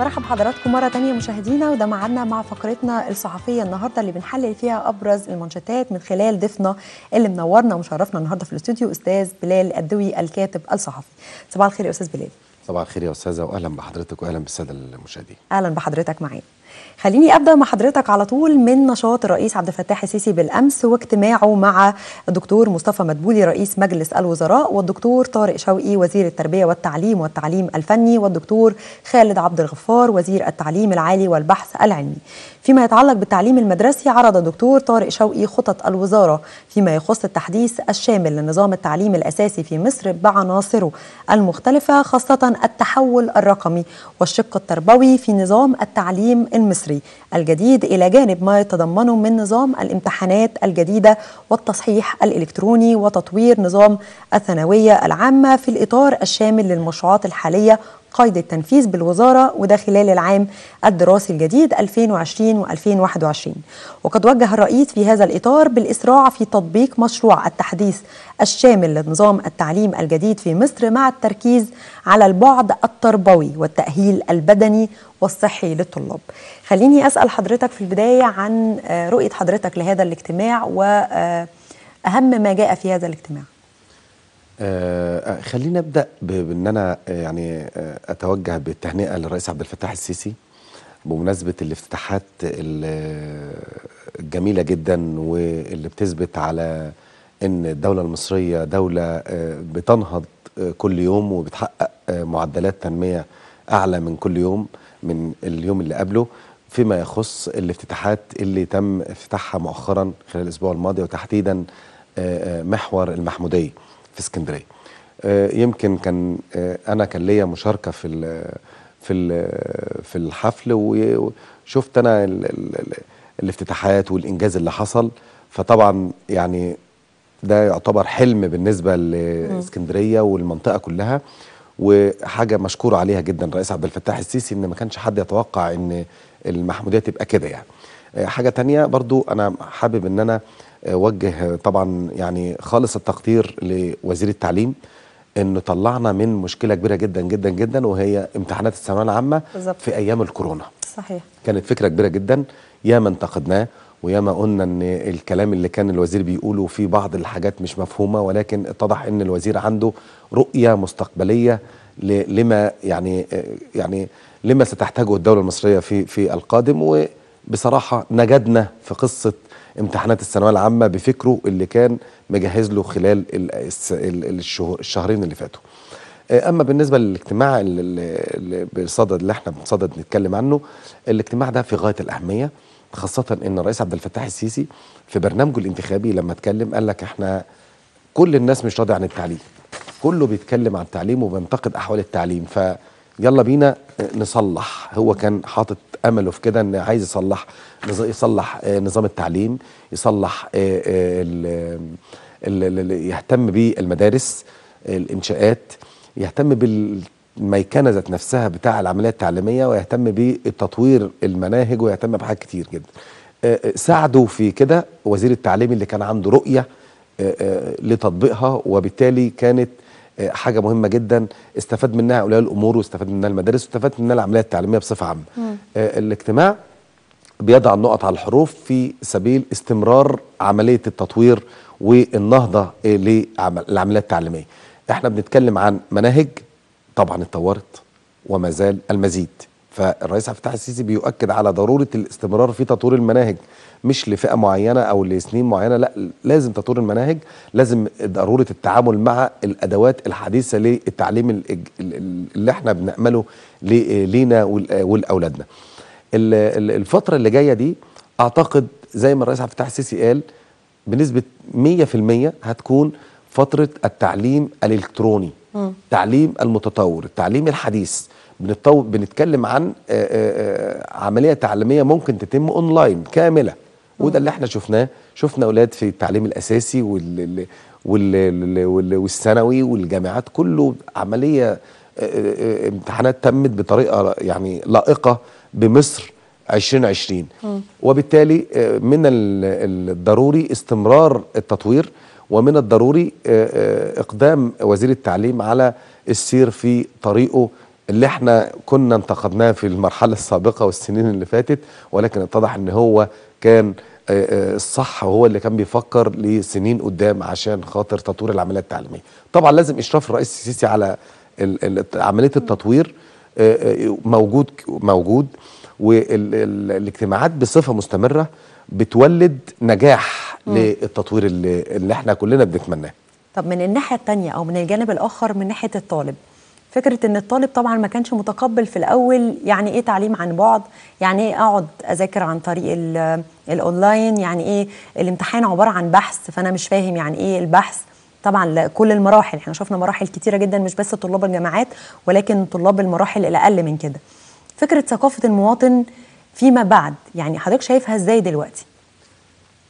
مرحبا بحضراتكم مرة تانية مشاهدينا وده معانا مع فقرتنا الصحفية النهاردة اللي بنحلل فيها أبرز المانشيتات من خلال ضيفنا اللي منورنا ومشرفنا النهاردة في الاستوديو أستاذ بلال الدوي الكاتب الصحفي صباح الخير يا أستاذ بلال صباح الخير يا أستاذة وأهلا بحضرتك وأهلا بالسادة المشاهدين أهلا بحضرتك معانا خليني ابدا مع حضرتك على طول من نشاط الرئيس عبد الفتاح السيسي بالامس واجتماعه مع الدكتور مصطفى مدبولي رئيس مجلس الوزراء والدكتور طارق شوقي وزير التربيه والتعليم والتعليم الفني والدكتور خالد عبد الغفار وزير التعليم العالي والبحث العلمي. فيما يتعلق بالتعليم المدرسي عرض الدكتور طارق شوقي خطط الوزاره فيما يخص التحديث الشامل لنظام التعليم الاساسي في مصر بعناصره المختلفه خاصه التحول الرقمي والشق التربوي في نظام التعليم المصري الجديد إلى جانب ما يتضمنه من نظام الامتحانات الجديدة والتصحيح الإلكتروني وتطوير نظام الثانوية العامة في الإطار الشامل للمشروعات الحالية قيد التنفيذ بالوزارة وده خلال العام الدراسي الجديد 2020 و2021 وقد وجه الرئيس في هذا الإطار بالإسراع في تطبيق مشروع التحديث الشامل لنظام التعليم الجديد في مصر مع التركيز على البعد التربوي والتأهيل البدني والصحي للطلاب خليني أسأل حضرتك في البداية عن آه، رؤية حضرتك لهذا الاجتماع واهم ما جاء في هذا الاجتماع آه, آه، خلينا ابدا بان انا آه، يعني آه، اتوجه بالتهنئه للرئيس عبد الفتاح السيسي بمناسبه الافتتاحات الجميله جدا واللي بتثبت على ان الدوله المصريه دوله بتنهض كل يوم وبتحقق معدلات تنميه اعلى من كل يوم من اليوم اللي قبله فيما يخص الافتتاحات اللي تم افتتاحها مؤخرا خلال الاسبوع الماضي وتحديدا محور المحموديه في اسكندريه آه، يمكن كان آه، انا كان ليا مشاركه في الـ في الـ في الحفل وشفت انا الـ الـ الافتتاحات والانجاز اللي حصل فطبعا يعني ده يعتبر حلم بالنسبه لاسكندريه والمنطقه كلها وحاجه مشكور عليها جدا الرئيس عبد الفتاح السيسي ان ما كانش حد يتوقع ان المحموديه تبقى كده يعني آه، حاجه تانية برضو انا حابب ان انا وجه طبعا يعني خالص التقدير لوزير التعليم انه طلعنا من مشكله كبيره جدا جدا جدا وهي امتحانات الثانويه العامه بالزبط. في ايام الكورونا صحيح كانت فكره كبيره جدا ياما انتقدناه وياما قلنا ان الكلام اللي كان الوزير بيقوله في بعض الحاجات مش مفهومه ولكن اتضح ان الوزير عنده رؤيه مستقبليه لما يعني يعني لما ستحتاجه الدوله المصريه في في القادم و بصراحه نجدنا في قصه امتحانات الثانويه العامه بفكره اللي كان مجهز له خلال الشهرين اللي فاتوا آه، اما بالنسبه للاجتماع اللي بصدد اللي احنا بصدد نتكلم عنه الاجتماع ده في غايه الاهميه خاصه ان الرئيس عبد الفتاح السيسي في برنامجه الانتخابي لما اتكلم قال لك احنا كل الناس مش راضيه عن التعليم كله بيتكلم عن التعليم وبينتقد احوال التعليم فيلا بينا نصلح هو كان حاطط امله في كده ان عايز يصلح يصلح آه، نظام التعليم يصلح آه، يهتم بالمدارس الانشاءات يهتم بالميكنه ذات نفسها بتاع العمليه التعليميه ويهتم بتطوير المناهج ويهتم بحاجات كتير جدا آه، ساعده في كده وزير التعليم اللي كان عنده رؤيه لتطبيقها وبالتالي كانت آه، حاجه مهمه جدا استفاد منها اولياء الامور واستفاد منها المدارس واستفاد منها العمليه التعليميه بصفه عامه آه، الاجتماع بيضع النقط على الحروف في سبيل استمرار عمليه التطوير والنهضه للعمليه التعليميه احنا بنتكلم عن مناهج طبعا اتطورت وما زال المزيد فالرئيس عبد الفتاح السيسي بيؤكد على ضروره الاستمرار في تطوير المناهج مش لفئه معينه او لسنين معينه لا لازم تطور المناهج لازم ضروره التعامل مع الادوات الحديثه للتعليم اللي احنا بنعمله لينا ولاولادنا الفتره اللي جايه دي اعتقد زي ما الرئيس عبد الفتاح السيسي قال بنسبه 100% هتكون فتره التعليم الالكتروني م. التعليم المتطور التعليم الحديث بنتكلم عن عمليه تعليميه ممكن تتم اونلاين كامله وده اللي احنا شفناه شفنا اولاد في التعليم الاساسي وال وال والثانوي والجامعات كله عمليه آه، آه، امتحانات تمت بطريقه يعني لائقه بمصر 2020 وبالتالي آه، من الضروري استمرار التطوير ومن الضروري اقدام وزير التعليم على السير في طريقه اللي احنا كنا انتقدناه في المرحله السابقه والسنين اللي فاتت ولكن اتضح ان هو كان آه، آه، الصح وهو اللي كان بيفكر لسنين قدام عشان خاطر تطوير العمليه التعليميه طبعا لازم اشراف الرئيس السيسي على عمليه التطوير آه، موجود موجود والاجتماعات بصفه مستمره بتولد نجاح م. للتطوير اللي, اللي احنا كلنا بنتمناه طب من الناحيه الثانيه او من الجانب الاخر من ناحيه الطالب فكره ان الطالب طبعا ما كانش متقبل في الاول يعني ايه تعليم عن بعد يعني ايه اقعد اذاكر عن طريق الاونلاين يعني ايه الامتحان عباره عن بحث فانا مش فاهم يعني ايه البحث طبعا كل المراحل احنا شفنا مراحل كتيره جدا مش بس طلاب الجامعات ولكن طلاب المراحل الاقل من كده فكره ثقافه المواطن فيما بعد يعني حضرتك شايفها ازاي دلوقتي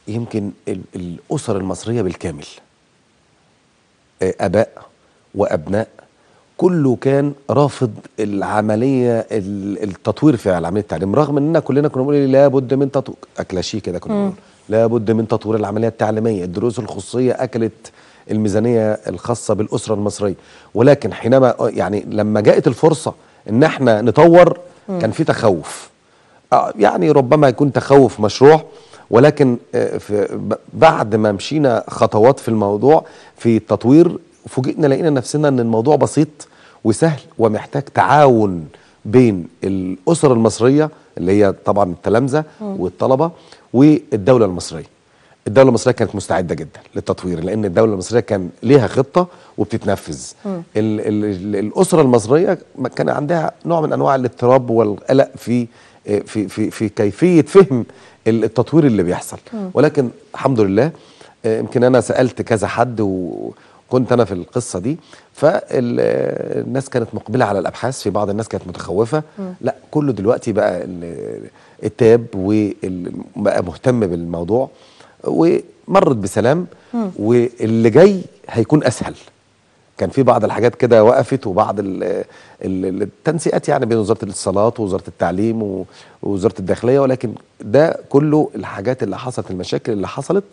يمكن الاسر المصريه بالكامل آه، اباء وابناء كله كان رافض العمليه التطوير في عمليه التعليم رغم اننا كلنا كنا بنقول لابد من تطوير اكلاشيه كده كنا بنقول لابد من تطوير العمليه التعليميه الدروس الخصوصيه اكلت الميزانيه الخاصه بالاسره المصريه ولكن حينما يعني لما جاءت الفرصه ان احنا نطور كان في تخوف آه، يعني ربما يكون تخوف مشروع ولكن آه، بعد ما مشينا خطوات في الموضوع في التطوير وفوجئنا لقينا نفسنا ان الموضوع بسيط وسهل ومحتاج تعاون بين الاسر المصريه اللي هي طبعا التلامذه والطلبه والدوله المصريه الدوله المصريه كانت مستعده جدا للتطوير لان الدوله المصريه كان ليها خطه وبتتنفذ الـ الـ الاسره المصريه كان عندها نوع من انواع الاضطراب والقلق في في في في كيفيه فهم التطوير اللي بيحصل ولكن الحمد لله آه، يمكن انا سالت كذا حد و كنت انا في القصه دي فالناس كانت مقبله على الابحاث في بعض الناس كانت متخوفه م. لا كله دلوقتي بقى التاب وبقى مهتم بالموضوع ومرت بسلام م. واللي جاي هيكون اسهل كان في بعض الحاجات كده وقفت وبعض التنسيقات يعني بين وزاره الاتصالات ووزاره التعليم ووزاره الداخليه ولكن ده كله الحاجات اللي حصلت المشاكل اللي حصلت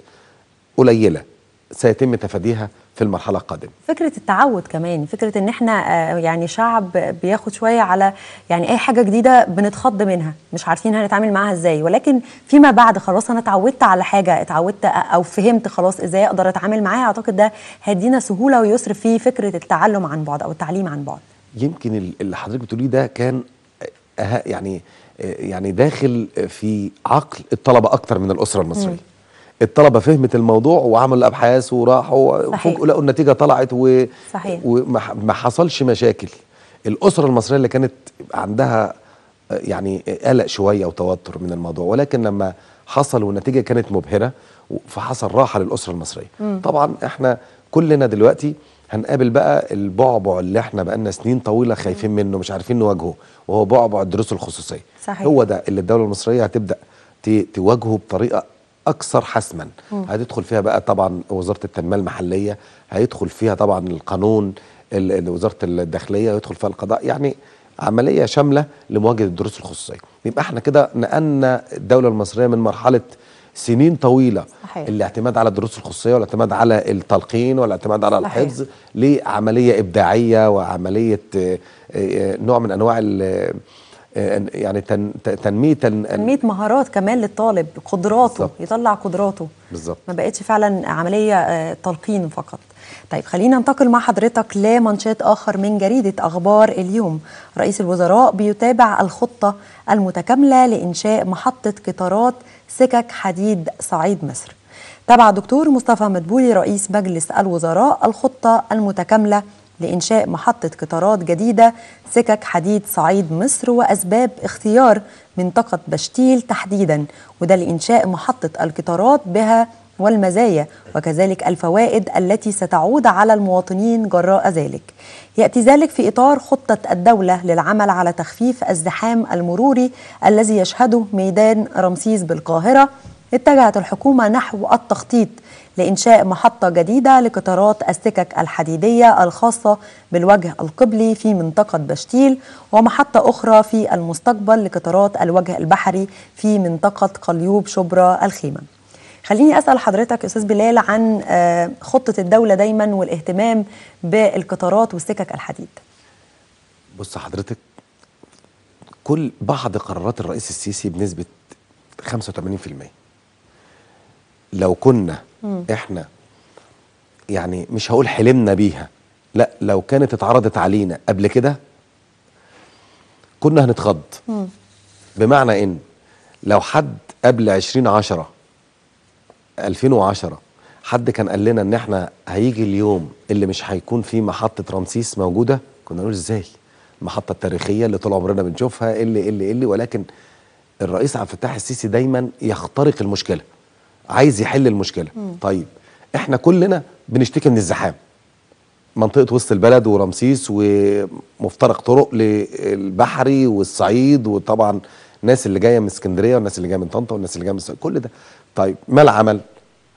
قليله سيتم تفاديها في المرحله القادمه فكره التعود كمان فكره ان احنا آه، يعني شعب بياخد شويه على يعني اي حاجه جديده بنتخض منها مش عارفين هنتعامل معاها ازاي ولكن فيما بعد خلاص انا اتعودت على حاجه اتعودت آه، او فهمت خلاص ازاي اقدر اتعامل معاها اعتقد ده هيدينا سهوله ويسر في فكره التعلم عن بعد او التعليم عن بعد يمكن اللي حضرتك بتقوليه ده كان آه، يعني يعني داخل في عقل الطلبه اكتر من الاسره المصريه الطلبه فهمت الموضوع وعملوا ابحاث وراحوا فوق لقوا النتيجه طلعت و صحيح. وما حصلش مشاكل الاسره المصريه اللي كانت عندها يعني قلق شويه وتوتر من الموضوع ولكن لما حصل والنتيجه كانت مبهره فحصل راحه للاسره المصريه مم. طبعا احنا كلنا دلوقتي هنقابل بقى البعبع اللي احنا بقالنا سنين طويله خايفين منه مش عارفين نواجهه وهو بعبع الدروس الخصوصيه صحيح. هو ده اللي الدوله المصريه هتبدا تواجهه بطريقه اكثر حسما م. هتدخل فيها بقى طبعا وزاره التنميه المحليه هيدخل فيها طبعا القانون وزاره الداخليه هيدخل فيها القضاء يعني عمليه شامله لمواجهه الدروس الخصوصيه يبقى احنا كده نقلنا الدوله المصريه من مرحله سنين طويله صحيح. الاعتماد على الدروس الخصوصيه والاعتماد على التلقين والاعتماد على صحيح. الحفظ لعمليه ابداعيه وعمليه آه، آه، نوع من انواع آه، يعني تن تنميه تنميه مهارات كمان للطالب قدراته بالزبط. يطلع قدراته بالظبط ما بقتش فعلا عمليه آه، تلقين فقط طيب خلينا ننتقل مع حضرتك لمنشات آخر من جريدة أخبار اليوم رئيس الوزراء بيتابع الخطة المتكاملة لإنشاء محطة قطارات سكك حديد صعيد مصر تابع دكتور مصطفى مدبولي رئيس مجلس الوزراء الخطة المتكاملة لإنشاء محطة قطارات جديدة سكك حديد صعيد مصر وأسباب اختيار منطقة بشتيل تحديدا وده لإنشاء محطة القطارات بها والمزايا وكذلك الفوائد التي ستعود على المواطنين جراء ذلك يأتي ذلك في إطار خطة الدولة للعمل على تخفيف الزحام المروري الذي يشهده ميدان رمسيس بالقاهرة اتجهت الحكومة نحو التخطيط لإنشاء محطة جديدة لقطارات السكك الحديدية الخاصة بالوجه القبلي في منطقة بشتيل ومحطة أخرى في المستقبل لقطارات الوجه البحري في منطقة قليوب شبرا الخيمة خليني اسال حضرتك استاذ بلال عن آه، خطه الدوله دايما والاهتمام بالقطارات والسكك الحديد بص حضرتك كل بعض قرارات الرئيس السيسي بنسبه 85% لو كنا م. احنا يعني مش هقول حلمنا بيها لا لو كانت اتعرضت علينا قبل كده كنا هنتخض بمعنى ان لو حد قبل عشرة الفين 2010 حد كان قال لنا ان احنا هيجي اليوم اللي مش هيكون فيه محطه رمسيس موجوده كنا نقول ازاي المحطه التاريخيه اللي طول عمرنا بنشوفها اللي اللي اللي ولكن الرئيس عبد الفتاح السيسي دايما يخترق المشكله عايز يحل المشكله مم. طيب احنا كلنا بنشتكي من الزحام منطقه وسط البلد ورمسيس ومفترق طرق للبحري والصعيد وطبعا الناس اللي جايه من اسكندريه والناس اللي جايه من طنطا والناس اللي جايه من كل ده طيب ما العمل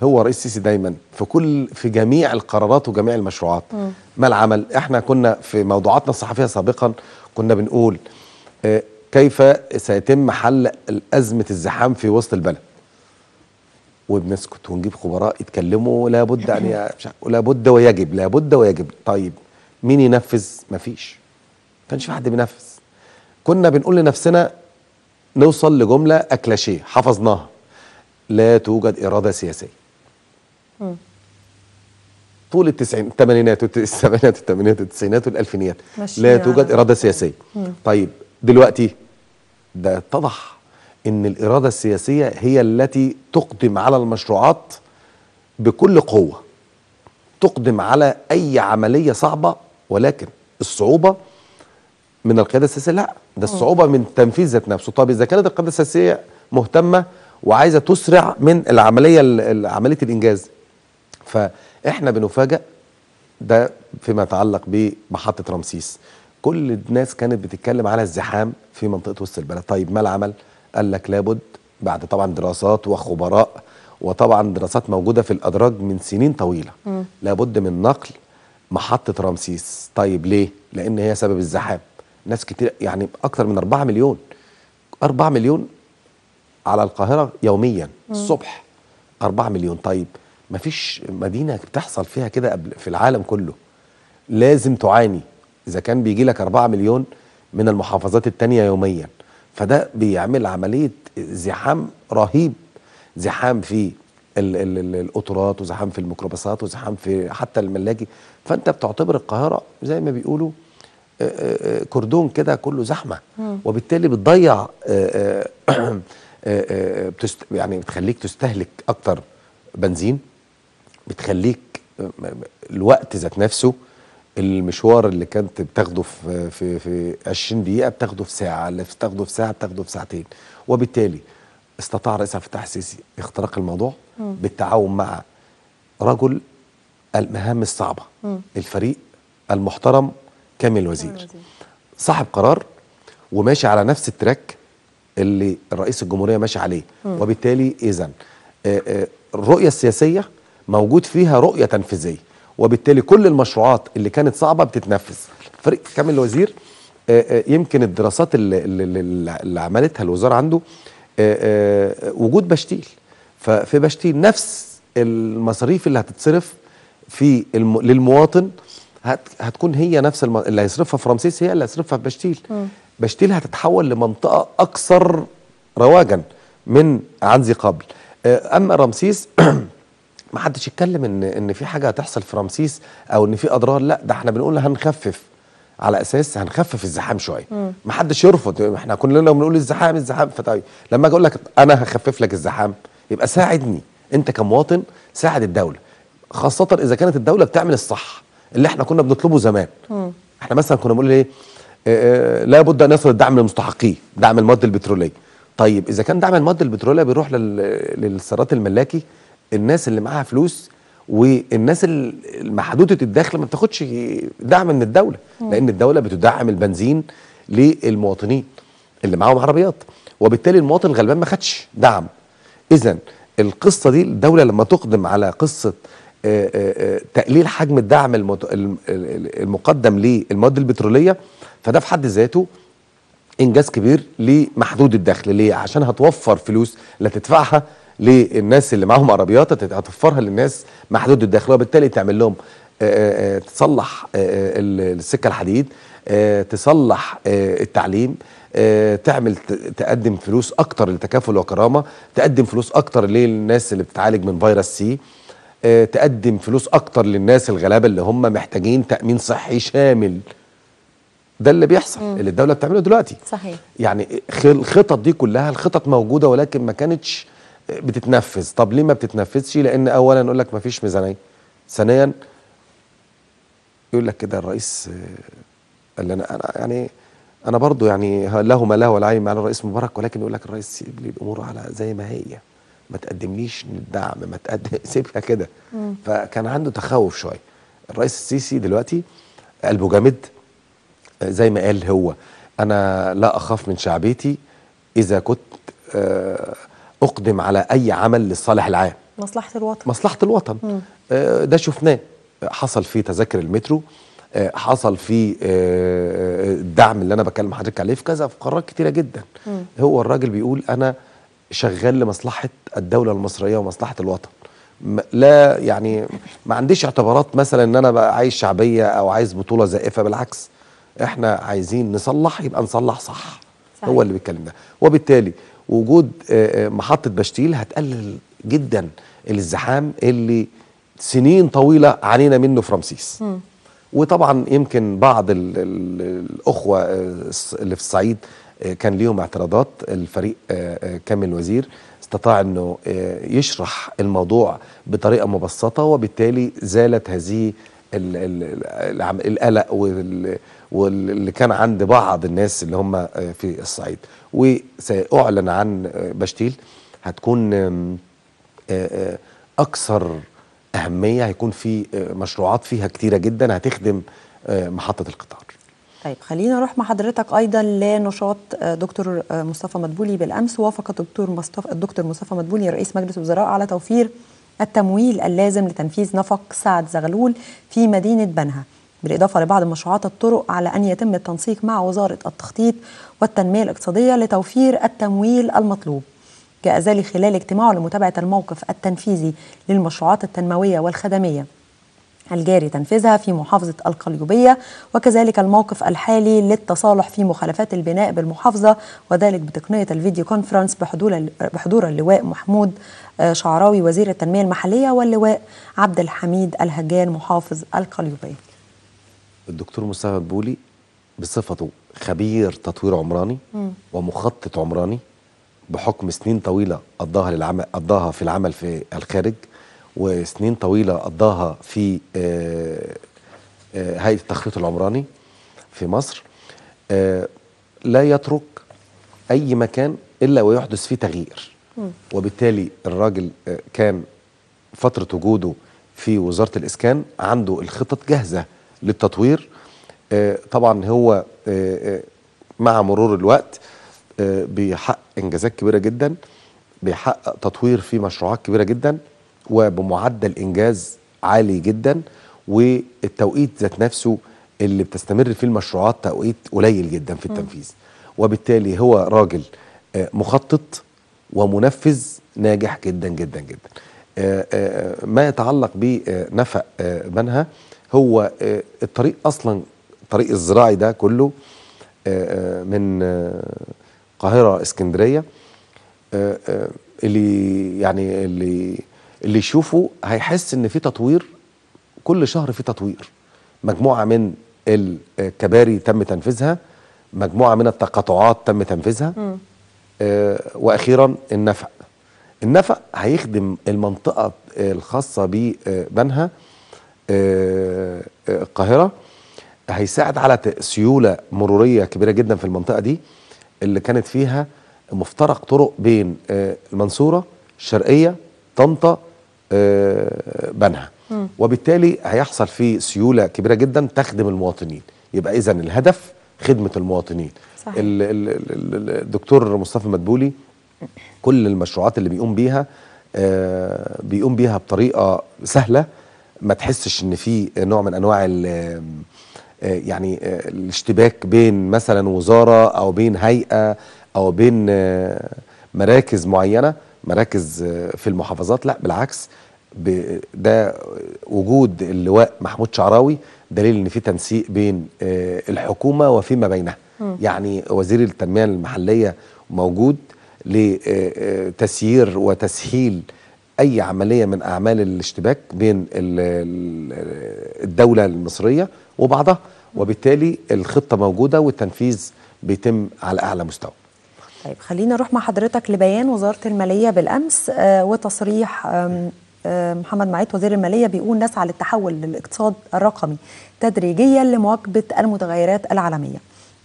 هو رئيس السيسي دايما في كل في جميع القرارات وجميع المشروعات ما العمل احنا كنا في موضوعاتنا الصحفيه سابقا كنا بنقول آه، كيف سيتم حل ازمه الزحام في وسط البلد وبنسكت ونجيب خبراء يتكلموا لابد يعني ان لابد ويجب لابد ويجب طيب مين ينفذ؟ مفيش ما كانش في حد بينفذ كنا بنقول لنفسنا نوصل لجمله اكلاشيه حفظناها لا توجد اراده سياسيه طول التسعين الثمانينات والسبعينات والثمانينات والتسعينات والالفينيات لا توجد اراده سياسيه طيب دلوقتي ده اتضح ان الاراده السياسيه هي التي تقدم على المشروعات بكل قوه تقدم على اي عمليه صعبه ولكن الصعوبه من القياده السياسيه لا ده الصعوبه من تنفيذ ذات نفسه طب اذا كانت القياده السياسيه مهتمه وعايزه تسرع من العمليه عمليه الانجاز فاحنا بنفاجأ ده فيما يتعلق بمحطه رمسيس كل الناس كانت بتتكلم على الزحام في منطقه وسط البلد طيب ما العمل قال لك لابد بعد طبعا دراسات وخبراء وطبعا دراسات موجوده في الادراج من سنين طويله م. لابد من نقل محطه رمسيس طيب ليه لان هي سبب الزحام ناس كتير يعني اكتر من 4 مليون 4 مليون على القاهره يوميا م. الصبح 4 مليون طيب مفيش مدينه بتحصل فيها كده قبل في العالم كله لازم تعاني اذا كان بيجي لك 4 مليون من المحافظات التانية يوميا فده بيعمل عمليه زحام رهيب زحام في القطارات وزحام في الميكروباصات وزحام في حتى الملاجي فانت بتعتبر القاهره زي ما بيقولوا كردون كده كله زحمه وبالتالي بتضيع يعني بتخليك تستهلك اكتر بنزين بتخليك الوقت ذات نفسه المشوار اللي كانت بتاخده في في في 20 دقيقه بتاخده في ساعه اللي بتاخده في ساعه بتاخده في ساعتين وبالتالي استطاع رئيس عبد الفتاح السيسي اختراق الموضوع م. بالتعاون مع رجل المهام الصعبه م. الفريق المحترم كامل الوزير صاحب قرار وماشي على نفس التراك اللي رئيس الجمهوريه ماشي عليه م. وبالتالي اذا الرؤيه السياسيه موجود فيها رؤيه تنفيذيه وبالتالي كل المشروعات اللي كانت صعبه بتتنفذ فريق كامل الوزير آه، آه، يمكن الدراسات اللي, اللي عملتها الوزاره عنده آه، وجود بشتيل ففي بشتيل نفس المصاريف اللي هتتصرف في الم... للمواطن هت... هتكون هي نفس الم... اللي هيصرفها في رمسيس هي اللي هيصرفها في بشتيل م. بشتيل هتتحول لمنطقه اكثر رواجا من عنزي قبل اما رمسيس ما حدش يتكلم ان ان في حاجه هتحصل في رمسيس او ان في اضرار لا ده احنا بنقول هنخفف على اساس هنخفف الزحام شويه ما حدش يرفض احنا كلنا لو بنقول الزحام الزحام فطيب لما اجي اقول لك انا هخفف لك الزحام يبقى ساعدني انت كمواطن ساعد الدوله خاصه اذا كانت الدوله بتعمل الصح اللي احنا كنا بنطلبه زمان م. احنا مثلا كنا بنقول ايه آه، آه، لا بد ان يصل الدعم لمستحقيه دعم المواد البتروليه طيب اذا كان دعم المواد البتروليه بيروح للسيارات الملاكي الناس اللي معاها فلوس والناس المحدودة الدخل ما بتاخدش دعم من الدولة لأن الدولة بتدعم البنزين للمواطنين اللي معاهم عربيات وبالتالي المواطن الغلبان ما خدش دعم إذا القصة دي الدولة لما تقدم على قصة آه، آه، آه، تقليل حجم الدعم المقدم للمواد البترولية فده في حد ذاته إنجاز كبير لمحدود الدخل ليه؟ عشان هتوفر فلوس لا تدفعها للناس اللي معاهم عربيات هتوفرها للناس محدود الدخل وبالتالي تعمل لهم آه، آه، آه، تصلح السكه الحديد تصلح التعليم تعمل تقدم فلوس اكتر لتكافل وكرامه تقدم فلوس اكتر للناس اللي بتتعالج من فيروس سي تقدم فلوس اكتر للناس الغلابه اللي هم محتاجين تامين صحي شامل ده اللي بيحصل مم. اللي الدوله بتعمله دلوقتي صحيح يعني الخطط دي كلها الخطط موجوده ولكن ما كانتش بتتنفذ طب ليه ما بتتنفذش لان اولا يقول لك ما فيش ميزانيه ثانيا يقول لك كده الرئيس آه، قال انا انا يعني انا برضو يعني له ما له والعين مع الرئيس مبارك ولكن يقول لك الرئيس سيب لي الامور على زي ما هي ما تقدمليش الدعم ما تقدم سيبها كده فكان عنده تخوف شويه الرئيس السيسي دلوقتي قلبه جامد آه، زي ما قال هو انا لا اخاف من شعبيتي اذا كنت آه اقدم على اي عمل للصالح العام مصلحه الوطن مصلحه الوطن م. آه، ده شفناه حصل في تذاكر المترو آه، حصل في الدعم آه، اللي انا بكلم حضرتك عليه في كذا في قرارات كتيره جدا م. هو الراجل بيقول انا شغال لمصلحه الدوله المصريه ومصلحه الوطن لا يعني ما عنديش اعتبارات مثلا ان انا بقى عايز شعبيه او عايز بطوله زائفه بالعكس احنا عايزين نصلح يبقى نصلح صح صحيح. هو اللي بيتكلم ده وبالتالي وجود آه، آه، محطه بشتيل هتقلل جدا الزحام اللي سنين طويله عانينا منه في رمسيس م. وطبعا يمكن بعض ال ال الاخوه آه، اللي في الصعيد كان ليهم اعتراضات الفريق كامل وزير استطاع انه يشرح الموضوع بطريقه مبسطه وبالتالي زالت هذه القلق واللي كان عند بعض الناس اللي هم في الصعيد وسأعلن عن بشتيل هتكون آه، آه، أكثر أهمية هيكون في آه، مشروعات فيها كتيرة جدا هتخدم محطة القطار طيب خلينا نروح مع حضرتك ايضا لنشاط دكتور مصطفى مدبولي بالامس وافق الدكتور مصطفى الدكتور مصطفى مدبولي رئيس مجلس الوزراء على توفير التمويل اللازم لتنفيذ نفق سعد زغلول في مدينه بنها بالإضافة لبعض مشروعات الطرق على أن يتم التنسيق مع وزارة التخطيط والتنمية الاقتصادية لتوفير التمويل المطلوب جاء ذلك خلال اجتماعه لمتابعة الموقف التنفيذي للمشروعات التنموية والخدمية الجاري تنفيذها في محافظة القليوبية وكذلك الموقف الحالي للتصالح في مخالفات البناء بالمحافظة وذلك بتقنية الفيديو كونفرنس بحضور اللواء محمود آه، شعراوي وزير التنمية المحلية واللواء عبد الحميد الهجان محافظ القليوبية الدكتور مصطفى البولي بصفته خبير تطوير عمراني ومخطط عمراني بحكم سنين طويله قضاها للعمل قضاها في العمل في الخارج وسنين طويله قضاها في آه، آه، هيئه التخطيط العمراني في مصر آه، لا يترك اي مكان الا ويحدث فيه تغيير وبالتالي الراجل كان فتره وجوده في وزاره الاسكان عنده الخطط جاهزه للتطوير آه، طبعا هو آه، آه، مع مرور الوقت بيحقق انجازات كبيره جدا بيحقق تطوير في مشروعات كبيره جدا وبمعدل انجاز عالي جدا والتوقيت ذات نفسه اللي بتستمر فيه المشروعات توقيت قليل جدا في التنفيذ وبالتالي هو راجل مخطط ومنفذ ناجح جدا جدا جدا ما يتعلق بنفق منها هو آه، الطريق اصلا الطريق الزراعي ده كله آه، آه، من القاهره اسكندريه اللي يعني اللي اللي يشوفه هيحس ان في تطوير كل شهر في تطوير مجموعه من الكباري تم تنفيذها مجموعه من التقاطعات تم تنفيذها واخيرا النفق النفق هيخدم المنطقه الخاصه ببنها القاهره هيساعد على سيوله مروريه كبيره جدا في المنطقه دي اللي كانت فيها مفترق طرق بين آه، المنصوره الشرقيه طنطا آه، بنها وبالتالي هيحصل في سيوله كبيره جدا تخدم المواطنين يبقى اذا الهدف خدمه المواطنين صحيح. الدكتور مصطفى مدبولي كل المشروعات اللي بيقوم بيها آه، بيقوم بيها بطريقه سهله ما تحسش ان في نوع من انواع آه، آه، يعني آه، الاشتباك بين مثلا وزاره او بين هيئه او بين مراكز معينه مراكز في المحافظات لا بالعكس ده وجود اللواء محمود شعراوي دليل ان في تنسيق بين الحكومه وفيما بينها يعني وزير التنميه المحليه موجود لتسيير وتسهيل اي عمليه من اعمال الاشتباك بين الدوله المصريه وبعضها وبالتالي الخطه موجوده والتنفيذ بيتم على اعلى مستوى طيب خلينا نروح مع حضرتك لبيان وزاره الماليه بالامس آه، وتصريح آه، محمد معيط وزير المالية بيقول نسعى للتحول للاقتصاد الرقمي تدريجيا لمواكبة المتغيرات العالمية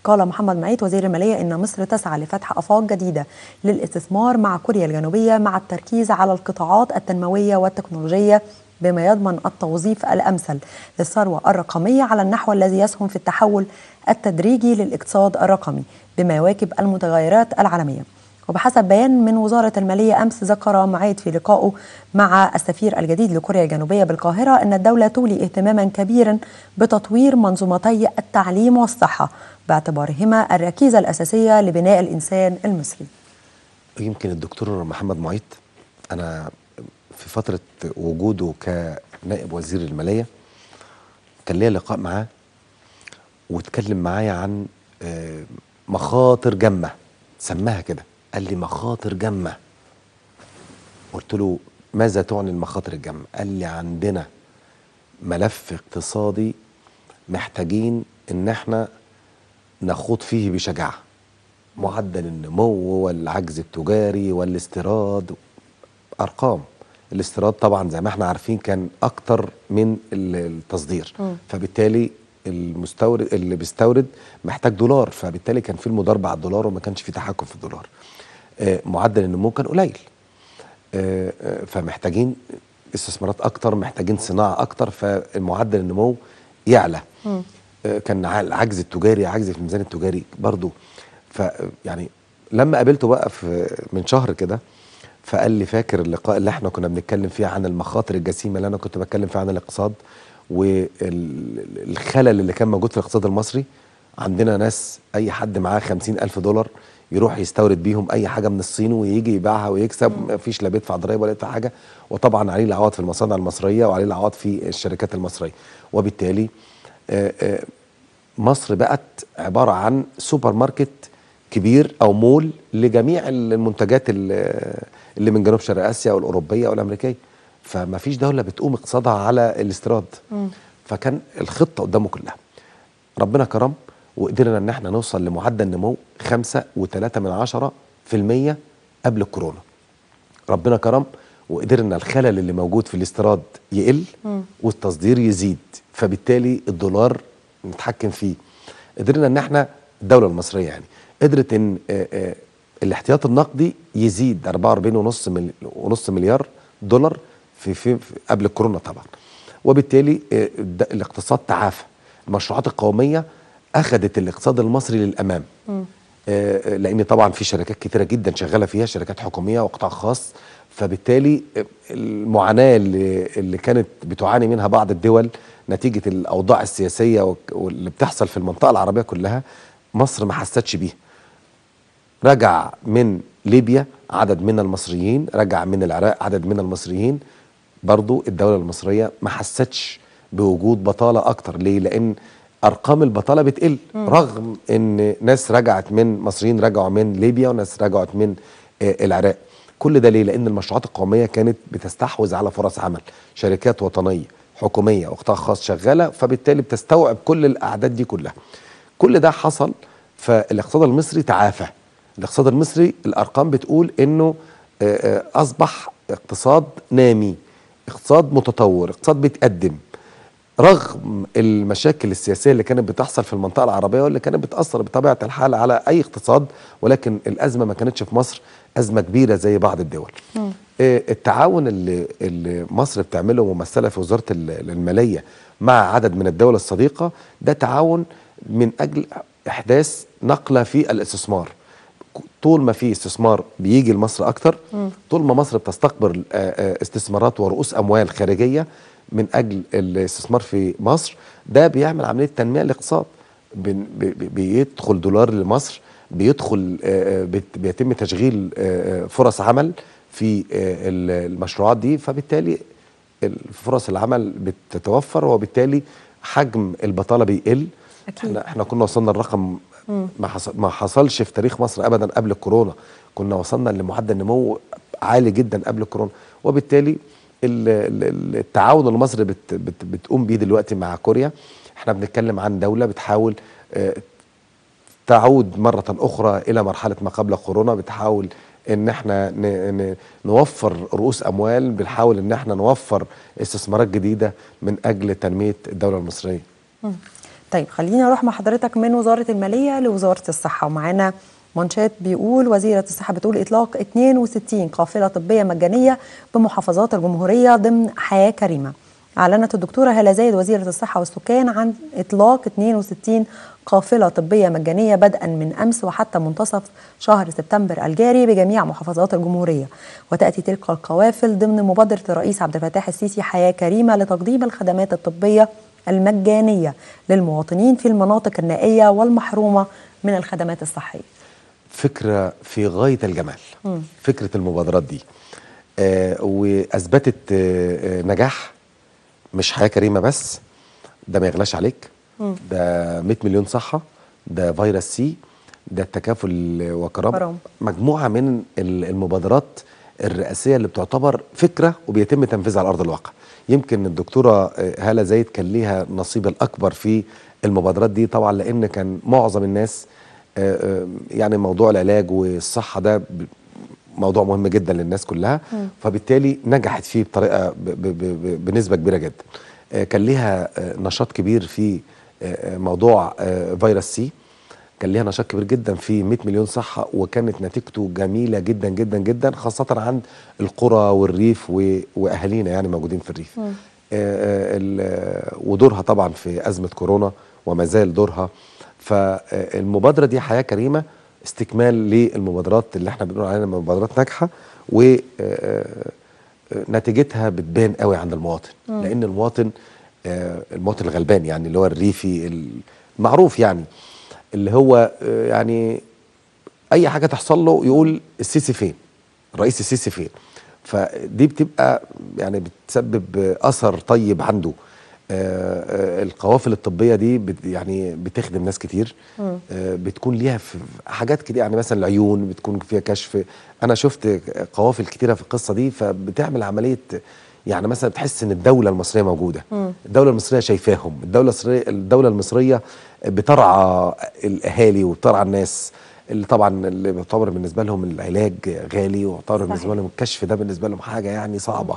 قال محمد معيد وزير المالية إن مصر تسعى لفتح آفاق جديدة للاستثمار مع كوريا الجنوبية مع التركيز على القطاعات التنموية والتكنولوجية بما يضمن التوظيف الأمثل للثروة الرقمية على النحو الذي يسهم في التحول التدريجي للاقتصاد الرقمي بما يواكب المتغيرات العالمية وبحسب بيان من وزارة المالية أمس ذكر معيد في لقائه مع السفير الجديد لكوريا الجنوبية بالقاهرة أن الدولة تولي اهتماما كبيرا بتطوير منظومتي التعليم والصحة باعتبارهما الركيزة الأساسية لبناء الإنسان المصري يمكن الدكتور محمد معيط أنا في فترة وجوده كنائب وزير المالية كان لي لقاء معاه واتكلم معايا عن آه، مخاطر جمة سماها كده قال لي مخاطر جمة قلت له ماذا تعني المخاطر الجمة قال لي عندنا ملف اقتصادي محتاجين ان احنا نخوض فيه بشجاعة معدل النمو والعجز التجاري والاستيراد ارقام الاستيراد طبعا زي ما احنا عارفين كان اكتر من التصدير م. فبالتالي المستورد اللي بيستورد محتاج دولار فبالتالي كان في المضاربه على الدولار وما كانش في تحكم في الدولار آه، معدل النمو كان قليل آه، آه، فمحتاجين استثمارات اكتر محتاجين صناعه اكتر فمعدل النمو يعلى كان العجز التجاري عجز في الميزان التجاري برضو فيعني لما قابلته بقى في من شهر كده فقال لي فاكر اللقاء اللي احنا كنا بنتكلم فيه عن المخاطر الجسيمه اللي انا كنت بتكلم فيها عن الاقتصاد والخلل اللي كان موجود في الاقتصاد المصري عندنا ناس اي حد معاه 50000 دولار يروح يستورد بيهم اي حاجه من الصين ويجي يبيعها ويكسب مفيش لا بيدفع ضرائب ولا يدفع حاجه وطبعا عليه العوائد في المصانع المصريه وعليه العوائد في الشركات المصريه وبالتالي آه، آه، مصر بقت عباره عن سوبر ماركت كبير او مول لجميع المنتجات آه، اللي من جنوب شرق اسيا والاوروبيه والامريكيه فما فيش دوله بتقوم اقتصادها على الاستيراد فكان الخطه قدامه كلها ربنا كرم وقدرنا ان احنا نوصل لمعدل نمو خمسة من عشرة في المية قبل الكورونا ربنا كرم وقدرنا الخلل اللي موجود في الاستيراد يقل والتصدير يزيد فبالتالي الدولار نتحكم فيه قدرنا ان احنا الدولة المصرية يعني قدرت ان الاحتياط النقدي يزيد 44.5 ونص مليار دولار في, في, في قبل الكورونا طبعا وبالتالي الاقتصاد تعافى المشروعات القومية أخذت الاقتصاد المصري للأمام م. آه، آه، لان طبعا في شركات كتيره جدا شغاله فيها شركات حكوميه وقطاع خاص فبالتالي آه، المعاناه اللي, اللي كانت بتعاني منها بعض الدول نتيجه الاوضاع السياسيه واللي بتحصل في المنطقه العربيه كلها مصر ما حستش بيها رجع من ليبيا عدد من المصريين رجع من العراق عدد من المصريين برضو الدولة المصرية ما حستش بوجود بطالة أكتر ليه؟ لأن ارقام البطاله بتقل مم. رغم ان ناس رجعت من مصريين رجعوا من ليبيا وناس رجعت من آه، العراق كل ده ليه لان المشروعات القوميه كانت بتستحوذ على فرص عمل شركات وطنيه حكوميه وقطاع خاص شغاله فبالتالي بتستوعب كل الاعداد دي كلها كل ده حصل فالاقتصاد المصري تعافى الاقتصاد المصري الارقام بتقول انه آه، آه، اصبح اقتصاد نامي اقتصاد متطور اقتصاد بيتقدم رغم المشاكل السياسية اللي كانت بتحصل في المنطقة العربية واللي كانت بتأثر بطبيعة الحال على أي اقتصاد ولكن الأزمة ما كانتش في مصر أزمة كبيرة زي بعض الدول آه، التعاون اللي, اللي مصر بتعمله ممثلة في وزارة المالية مع عدد من الدول الصديقة ده تعاون من أجل إحداث نقلة في الاستثمار طول ما في استثمار بيجي لمصر اكتر طول ما مصر بتستقبل آه، آه، استثمارات ورؤوس اموال خارجيه من اجل الاستثمار في مصر ده بيعمل عمليه تنميه الاقتصاد بيدخل دولار لمصر بيدخل بيتم تشغيل فرص عمل في المشروعات دي فبالتالي فرص العمل بتتوفر وبالتالي حجم البطاله بيقل أكيد. احنا احنا كنا وصلنا الرقم ما ما حصلش في تاريخ مصر ابدا قبل الكورونا كنا وصلنا لمعدل نمو عالي جدا قبل الكورونا وبالتالي التعاون اللي مصر بت بت بتقوم بيه دلوقتي مع كوريا احنا بنتكلم عن دوله بتحاول آه، تعود مره اخرى الى مرحله ما قبل كورونا بتحاول ان احنا نوفر رؤوس اموال بنحاول ان احنا نوفر استثمارات جديده من اجل تنميه الدوله المصريه طيب خليني اروح مع حضرتك من وزاره الماليه لوزاره الصحه ومعانا منشات بيقول وزيرة الصحة بتقول إطلاق 62 قافلة طبية مجانية بمحافظات الجمهورية ضمن حياة كريمة أعلنت الدكتورة هالة زايد وزيرة الصحة والسكان عن إطلاق 62 قافلة طبية مجانية بدءا من أمس وحتى منتصف شهر سبتمبر الجاري بجميع محافظات الجمهورية وتأتي تلك القوافل ضمن مبادرة الرئيس عبد الفتاح السيسي حياة كريمة لتقديم الخدمات الطبية المجانية للمواطنين في المناطق النائية والمحرومة من الخدمات الصحية فكرة في غاية الجمال مم. فكرة المبادرات دي آه وأثبتت آه،, آه نجاح مش حياة كريمة بس ده ما يغلاش عليك مم. ده 100 مليون صحة ده فيروس سي ده التكافل وكرامة مجموعة من المبادرات الرئاسية اللي بتعتبر فكرة وبيتم تنفيذها على أرض الواقع يمكن الدكتورة آه، هالة زايد كان ليها نصيب الأكبر في المبادرات دي طبعا لأن كان معظم الناس يعني موضوع العلاج والصحه ده موضوع مهم جدا للناس كلها فبالتالي نجحت فيه بطريقه بنسبه كبيره جدا آه، كان ليها آه، نشاط كبير في آه، موضوع فيروس سي كان ليها نشاط كبير جدا في 100 مليون صحه وكانت نتيجته جميله جدا جدا جدا خاصه عند القرى والريف واهالينا يعني موجودين في الريف ودورها طبعا في ازمه كورونا وما زال دورها فالمبادره دي حياه كريمه استكمال للمبادرات اللي احنا بنقول عليها مبادرات ناجحه و آه، آه، نتيجتها بتبان قوي عند المواطن م. لان المواطن آه، المواطن الغلبان يعني اللي هو الريفي المعروف يعني اللي هو يعني اي حاجه تحصل له يقول السيسي فين الرئيس السيسي فين فدي بتبقى يعني بتسبب اثر طيب عنده القوافل الطبيه دي بت يعني بتخدم ناس كتير آه، بتكون ليها في حاجات كده يعني مثلا العيون بتكون فيها كشف انا شفت قوافل كتيره في القصه دي فبتعمل عمليه يعني مثلا بتحس ان الدوله المصريه موجوده الدوله المصريه شايفاهم الدوله المصريه الدوله المصريه بترعى الاهالي وبترعى الناس اللي طبعا اللي بيعتبر بالنسبه لهم العلاج غالي ويعتبر بالنسبه لهم الكشف ده بالنسبه لهم حاجه يعني صعبه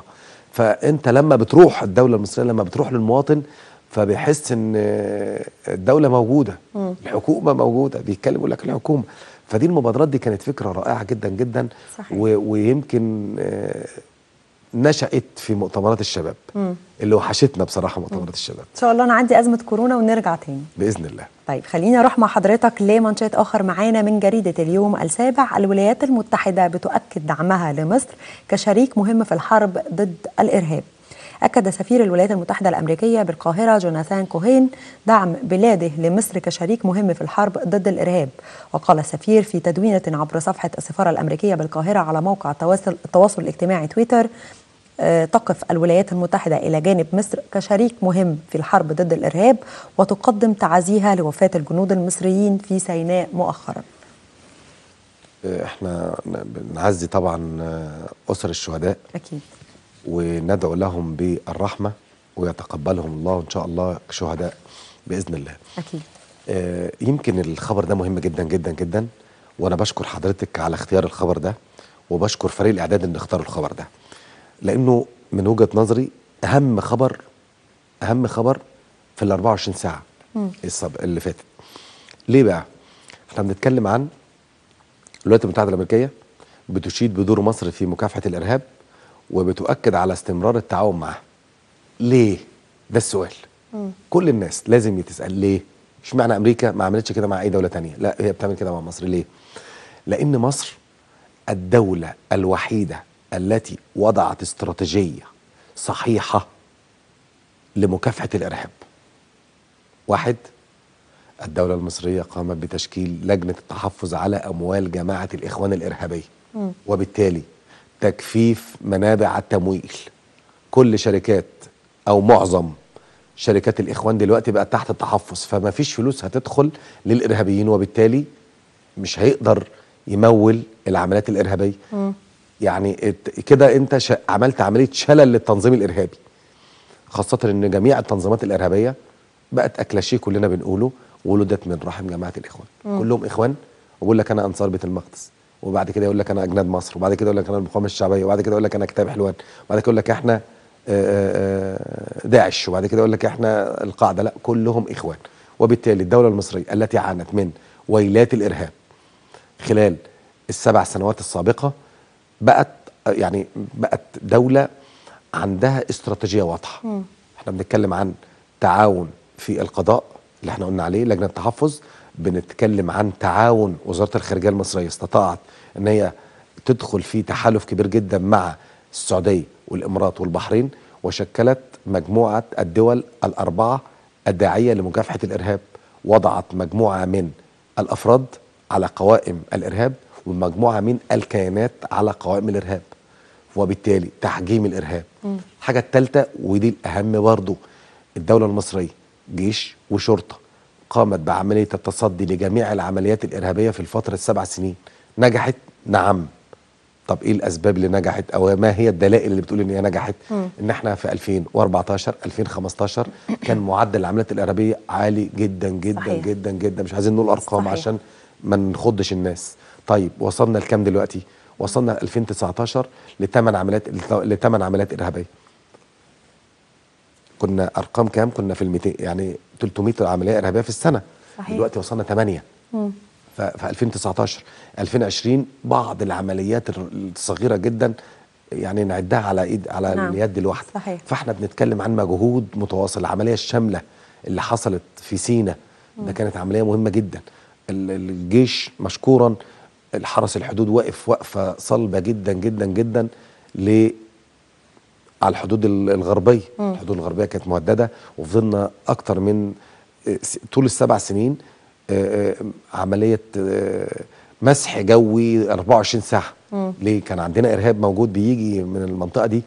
فانت لما بتروح الدوله المصريه لما بتروح للمواطن فبيحس ان الدوله موجوده الحكومه موجوده يقول لك الحكومه فدي المبادرات دي كانت فكره رائعه جدا جدا صحيح. ويمكن آه، نشأت في مؤتمرات الشباب مم. اللي وحشتنا بصراحة مؤتمرات مم. الشباب إن شاء الله انا عندي أزمة كورونا ونرجع تاني بإذن الله طيب خليني أروح مع حضرتك لمنشات آخر معانا من جريدة اليوم السابع الولايات المتحدة بتؤكد دعمها لمصر كشريك مهم في الحرب ضد الإرهاب أكد سفير الولايات المتحدة الأمريكية بالقاهرة جوناثان كوهين دعم بلاده لمصر كشريك مهم في الحرب ضد الإرهاب وقال السفير في تدوينة عبر صفحة السفارة الأمريكية بالقاهرة على موقع التواصل الاجتماعي تويتر تقف الولايات المتحدة إلى جانب مصر كشريك مهم في الحرب ضد الإرهاب وتقدم تعازيها لوفاة الجنود المصريين في سيناء مؤخرا آه، احنا بنعزي طبعا آه، أسر الشهداء أكيد وندعو لهم بالرحمة ويتقبلهم الله إن شاء الله شهداء بإذن الله أكيد آه، يمكن الخبر ده مهم جدا جدا جدا وأنا بشكر حضرتك على اختيار الخبر ده وبشكر فريق الإعداد إن اختاروا الخبر ده لانه من وجهه نظري اهم خبر اهم خبر في ال 24 ساعه اللي فاتت ليه بقى احنا بنتكلم عن الولايات المتحده الامريكيه بتشيد بدور مصر في مكافحه الارهاب وبتؤكد على استمرار التعاون معها ليه ده السؤال مم. كل الناس لازم يتسال ليه اشمعنى امريكا ما عملتش كده مع اي دوله تانية لا هي بتعمل كده مع مصر ليه لان مصر الدوله الوحيده التي وضعت استراتيجيه صحيحه لمكافحه الارهاب. واحد الدولة المصرية قامت بتشكيل لجنة التحفظ على أموال جماعة الإخوان الإرهابية وبالتالي تجفيف منابع التمويل كل شركات أو معظم شركات الإخوان دلوقتي بقت تحت التحفظ فما فيش فلوس هتدخل للإرهابيين وبالتالي مش هيقدر يمول العمليات الإرهابية يعني كده انت عملت عمليه شلل للتنظيم الارهابي خاصه ان جميع التنظيمات الارهابيه بقت اكلاشيه كلنا بنقوله ولدت من رحم جماعه الاخوان م. كلهم اخوان وبقول لك انا انصار بيت المقدس وبعد كده يقول لك انا اجناد مصر وبعد كده يقول لك انا المقاومه الشعبيه وبعد كده يقول لك انا كتاب حلوان وبعد كده يقول لك احنا داعش وبعد كده يقول لك احنا القاعده لا كلهم اخوان وبالتالي الدوله المصريه التي عانت من ويلات الارهاب خلال السبع سنوات السابقه بقت يعني بقت دوله عندها استراتيجيه واضحه م. احنا بنتكلم عن تعاون في القضاء اللي احنا قلنا عليه لجنه التحفظ بنتكلم عن تعاون وزاره الخارجيه المصريه استطاعت ان هي تدخل في تحالف كبير جدا مع السعوديه والامارات والبحرين وشكلت مجموعه الدول الاربعه الداعيه لمكافحه الارهاب وضعت مجموعه من الافراد على قوائم الارهاب ومجموعه من الكيانات على قوائم الارهاب وبالتالي تحجيم الارهاب م. الحاجه الثالثه ودي الاهم برضه الدوله المصريه جيش وشرطه قامت بعمليه التصدي لجميع العمليات الارهابيه في الفتره السبع سنين نجحت نعم طب ايه الاسباب اللي نجحت او ما هي الدلائل اللي بتقول ان هي نجحت م. ان احنا في 2014 2015 كان معدل العمليات الارهابيه عالي جدا جدا صحيح. جدا جدا مش عايزين نقول ارقام عشان ما نخضش الناس طيب وصلنا لكام دلوقتي وصلنا 2019 لثمان عمليات لثمان عمليات ارهابيه كنا ارقام كام كنا في ال يعني 300 عمليه ارهابيه في السنه صحيح. دلوقتي وصلنا 8 ف 2019 2020 بعض العمليات الصغيره جدا يعني نعدها على ايد على نعم. اليد الواحده صحيح. فاحنا بنتكلم عن مجهود متواصل العمليه الشامله اللي حصلت في سينا ده كانت عمليه مهمه جدا الجيش مشكورا الحرس الحدود واقف وقفه صلبه جدا جدا جدا ل على الحدود الغربيه م. الحدود الغربيه كانت مهدده وفضلنا اكتر من طول السبع سنين آه، آه، عمليه آه، مسح جوي 24 ساعه م. ليه كان عندنا ارهاب موجود بيجي من المنطقه دي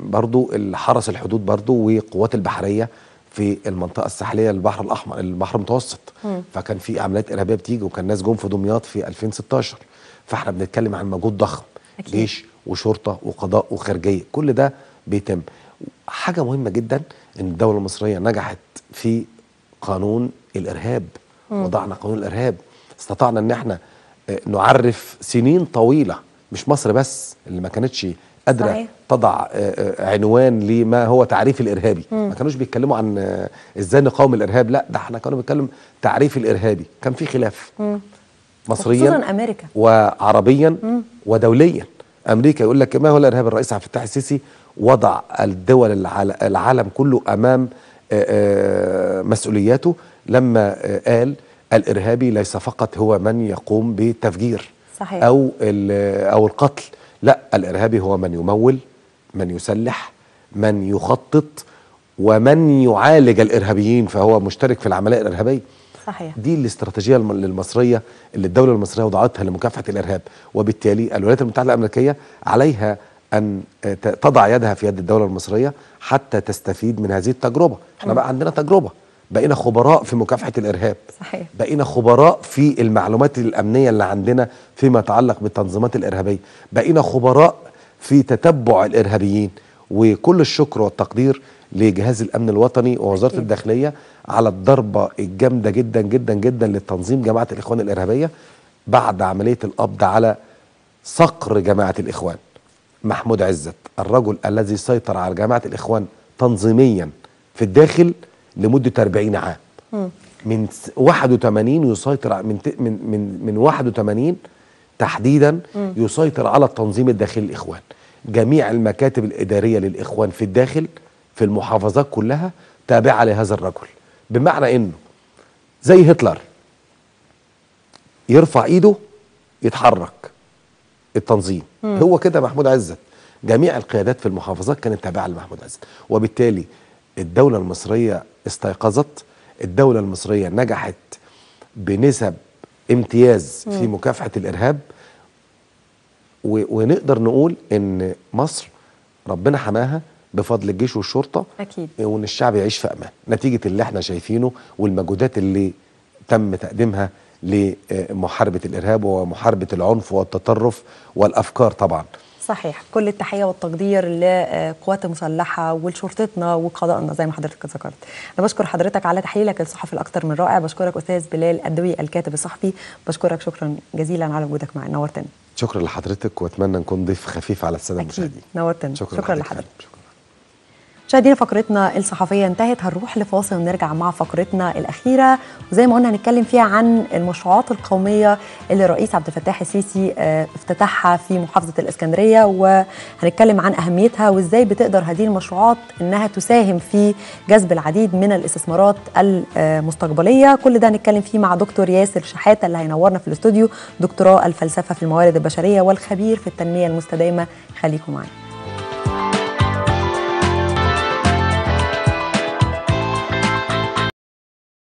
برضو الحرس الحدود برضو والقوات البحريه في المنطقه الساحليه للبحر الاحمر البحر المتوسط فكان في عمليات ارهابيه بتيجي وكان ناس جم في دمياط في 2016 فاحنا بنتكلم عن مجهود ضخم أكيد. جيش وشرطه وقضاء وخارجيه كل ده بيتم حاجه مهمه جدا ان الدوله المصريه نجحت في قانون الارهاب مم. وضعنا قانون الارهاب استطعنا ان احنا آه، نعرف سنين طويله مش مصر بس اللي ما كانتش قادره تضع آه، آه، عنوان لما هو تعريف الارهابي مم. ما كانوش بيتكلموا عن آه، ازاي نقاوم الارهاب لا ده احنا كانوا بيتكلم تعريف الارهابي كان في خلاف مم. مصريا امريكا وعربيا مم. ودوليا امريكا يقول لك ما هو الارهاب الرئيس عبد الفتاح السيسي وضع الدول العالم كله امام مسؤولياته لما قال الارهابي ليس فقط هو من يقوم بالتفجير صحيح. او او القتل لا الارهابي هو من يمول من يسلح من يخطط ومن يعالج الارهابيين فهو مشترك في العمليه الارهابيه صحيح. دي الاستراتيجيه المصريه اللي الدوله المصريه وضعتها لمكافحه الارهاب وبالتالي الولايات المتحده الامريكيه عليها ان آه، تضع يدها في يد الدوله المصريه حتى تستفيد من هذه التجربه احنا بقى عندنا تجربه بقينا خبراء في مكافحه الارهاب صحيح. بقينا خبراء في المعلومات الامنيه اللي عندنا فيما يتعلق بالتنظيمات الارهابيه بقينا خبراء في تتبع الارهابيين وكل الشكر والتقدير لجهاز الامن الوطني ووزاره أكيد. الداخليه على الضربه الجامده جدا جدا جدا للتنظيم جماعه الاخوان الارهابيه بعد عمليه القبض على صقر جماعه الاخوان محمود عزت الرجل الذي سيطر على جماعه الاخوان تنظيميا في الداخل لمده 40 عام م. من 81 يسيطر من من من من 81 تحديدا م. يسيطر على التنظيم الداخلي الاخوان جميع المكاتب الاداريه للاخوان في الداخل في المحافظات كلها تابعه لهذا الرجل بمعنى انه زي هتلر يرفع ايده يتحرك التنظيم م. هو كده محمود عزت جميع القيادات في المحافظات كانت تابعه لمحمود عزت وبالتالي الدولة المصرية استيقظت الدولة المصرية نجحت بنسب امتياز في مكافحة الإرهاب ونقدر نقول إن مصر ربنا حماها بفضل الجيش والشرطة أكيد وإن الشعب يعيش في أمان نتيجة اللي احنا شايفينه والمجهودات اللي تم تقديمها لمحاربة الإرهاب ومحاربة العنف والتطرف والأفكار طبعاً صحيح كل التحيه والتقدير للقوات المسلحه ولشرطتنا وقضائنا زي ما حضرتك ذكرت انا بشكر حضرتك على تحليلك الصحفي الاكثر من رائع بشكرك استاذ بلال الدوي الكاتب الصحفي بشكرك شكرا جزيلا على وجودك معنا نورتنا شكرا لحضرتك واتمنى نكون ضيف خفيف على الساده المشاهدين نورتنا شكرا, شكرا لحضرتك, لحضرتك. شكرا. مشاهدينا فقرتنا الصحفيه انتهت هنروح لفاصل ونرجع مع فقرتنا الاخيره وزي ما قلنا هنتكلم فيها عن المشروعات القوميه اللي الرئيس عبد الفتاح السيسي آه، افتتحها في محافظه الاسكندريه وهنتكلم عن اهميتها وازاي بتقدر هذه المشروعات انها تساهم في جذب العديد من الاستثمارات المستقبليه كل ده هنتكلم فيه مع دكتور ياسر شحاته اللي هينورنا في الاستوديو دكتوراه الفلسفه في الموارد البشريه والخبير في التنميه المستدامه خليكم معانا